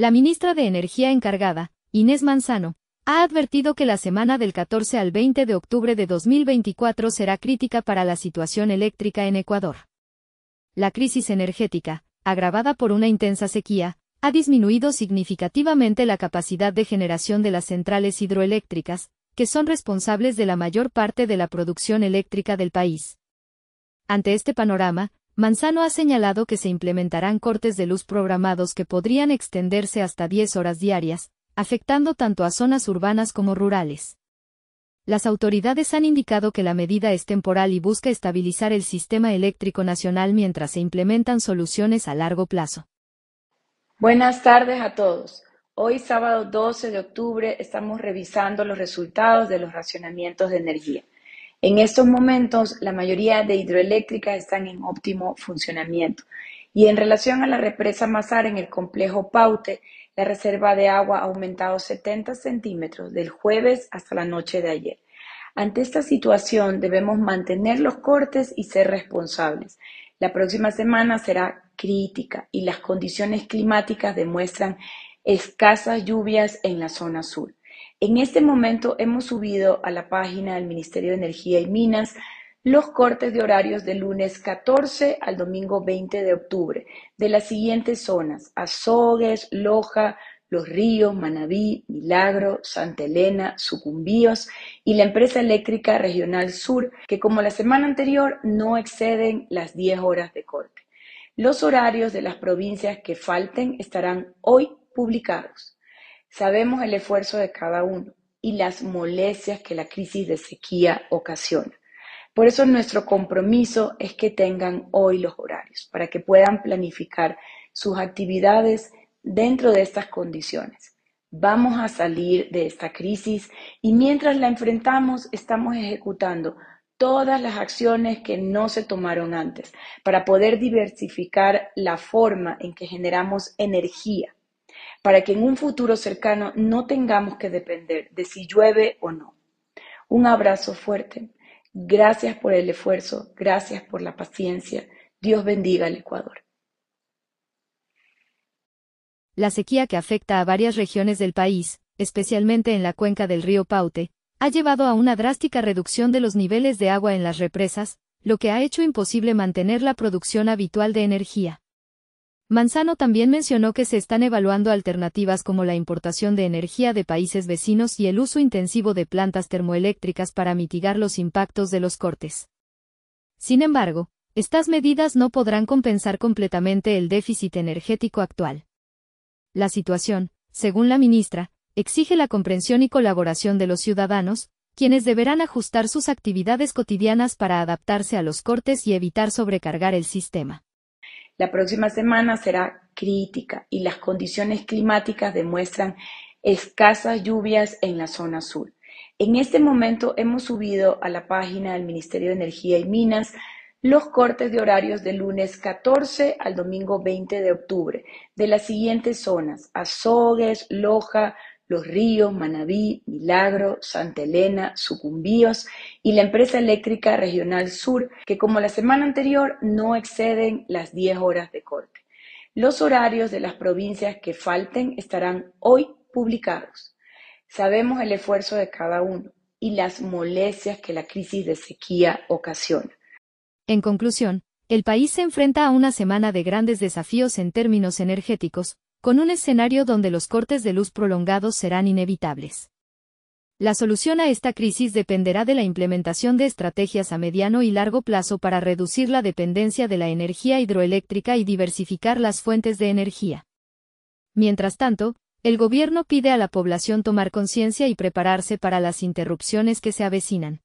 La ministra de Energía encargada, Inés Manzano, ha advertido que la semana del 14 al 20 de octubre de 2024 será crítica para la situación eléctrica en Ecuador. La crisis energética, agravada por una intensa sequía, ha disminuido significativamente la capacidad de generación de las centrales hidroeléctricas, que son responsables de la mayor parte de la producción eléctrica del país. Ante este panorama, Manzano ha señalado que se implementarán cortes de luz programados que podrían extenderse hasta 10 horas diarias, afectando tanto a zonas urbanas como rurales. Las autoridades han indicado que la medida es temporal y busca estabilizar el sistema eléctrico nacional mientras se implementan soluciones a largo plazo. Buenas tardes a todos. Hoy, sábado 12 de octubre, estamos revisando los resultados de los racionamientos de energía. En estos momentos, la mayoría de hidroeléctricas están en óptimo funcionamiento. Y en relación a la represa Mazar en el complejo Paute, la reserva de agua ha aumentado 70 centímetros del jueves hasta la noche de ayer. Ante esta situación debemos mantener los cortes y ser responsables. La próxima semana será crítica y las condiciones climáticas demuestran escasas lluvias en la zona sur. En este momento hemos subido a la página del Ministerio de Energía y Minas los cortes de horarios de lunes 14 al domingo 20 de octubre de las siguientes zonas, Azogues, Loja, Los Ríos, Manabí, Milagro, Santa Elena, Sucumbíos y la empresa eléctrica regional sur, que como la semana anterior no exceden las 10 horas de corte. Los horarios de las provincias que falten estarán hoy publicados. Sabemos el esfuerzo de cada uno y las molestias que la crisis de sequía ocasiona. Por eso nuestro compromiso es que tengan hoy los horarios, para que puedan planificar sus actividades dentro de estas condiciones. Vamos a salir de esta crisis y mientras la enfrentamos estamos ejecutando todas las acciones que no se tomaron antes para poder diversificar la forma en que generamos energía para que en un futuro cercano no tengamos que depender de si llueve o no. Un abrazo fuerte. Gracias por el esfuerzo, gracias por la paciencia. Dios bendiga al Ecuador. La sequía que afecta a varias regiones del país, especialmente en la cuenca del río Paute, ha llevado a una drástica reducción de los niveles de agua en las represas, lo que ha hecho imposible mantener la producción habitual de energía. Manzano también mencionó que se están evaluando alternativas como la importación de energía de países vecinos y el uso intensivo de plantas termoeléctricas para mitigar los impactos de los cortes. Sin embargo, estas medidas no podrán compensar completamente el déficit energético actual. La situación, según la ministra, exige la comprensión y colaboración de los ciudadanos, quienes deberán ajustar sus actividades cotidianas para adaptarse a los cortes y evitar sobrecargar el sistema. La próxima semana será crítica y las condiciones climáticas demuestran escasas lluvias en la zona sur. En este momento hemos subido a la página del Ministerio de Energía y Minas los cortes de horarios de lunes 14 al domingo 20 de octubre de las siguientes zonas, Azogues, Loja, los Ríos, Manabí, Milagro, Santa Elena, Sucumbíos y la empresa eléctrica regional Sur, que como la semana anterior no exceden las 10 horas de corte. Los horarios de las provincias que falten estarán hoy publicados. Sabemos el esfuerzo de cada uno y las molestias que la crisis de sequía ocasiona. En conclusión, el país se enfrenta a una semana de grandes desafíos en términos energéticos, con un escenario donde los cortes de luz prolongados serán inevitables. La solución a esta crisis dependerá de la implementación de estrategias a mediano y largo plazo para reducir la dependencia de la energía hidroeléctrica y diversificar las fuentes de energía. Mientras tanto, el gobierno pide a la población tomar conciencia y prepararse para las interrupciones que se avecinan.